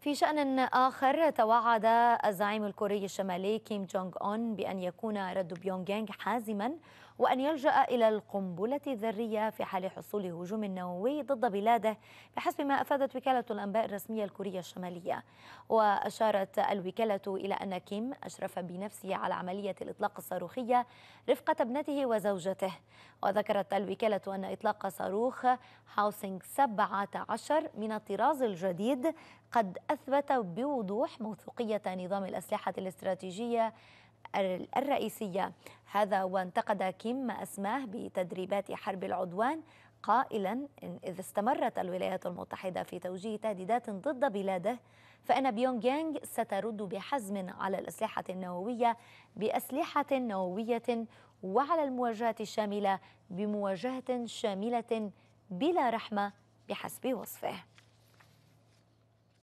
في شأن آخر توعد الزعيم الكوري الشمالي كيم جونغ أون بأن يكون رد بيونغ يانغ حازما وأن يلجأ إلى القنبلة الذرية في حال حصول هجوم نووي ضد بلاده بحسب ما أفادت وكالة الأنباء الرسمية الكورية الشمالية وأشارت الوكالة إلى أن كيم أشرف بنفسه على عملية الإطلاق الصاروخية رفقة ابنته وزوجته وذكرت الوكالة أن إطلاق صاروخ هاوسينغ 17 من الطراز الجديد قد أثبت بوضوح موثوقية نظام الأسلحة الاستراتيجية الرئيسية هذا وانتقد كيم ما أسماه بتدريبات حرب العدوان قائلا إذا استمرت الولايات المتحدة في توجيه تهديدات ضد بلاده فإن بيونغ يانغ سترد بحزم على الأسلحة النووية بأسلحة نووية وعلى المواجهة الشاملة بمواجهة شاملة بلا رحمة بحسب وصفه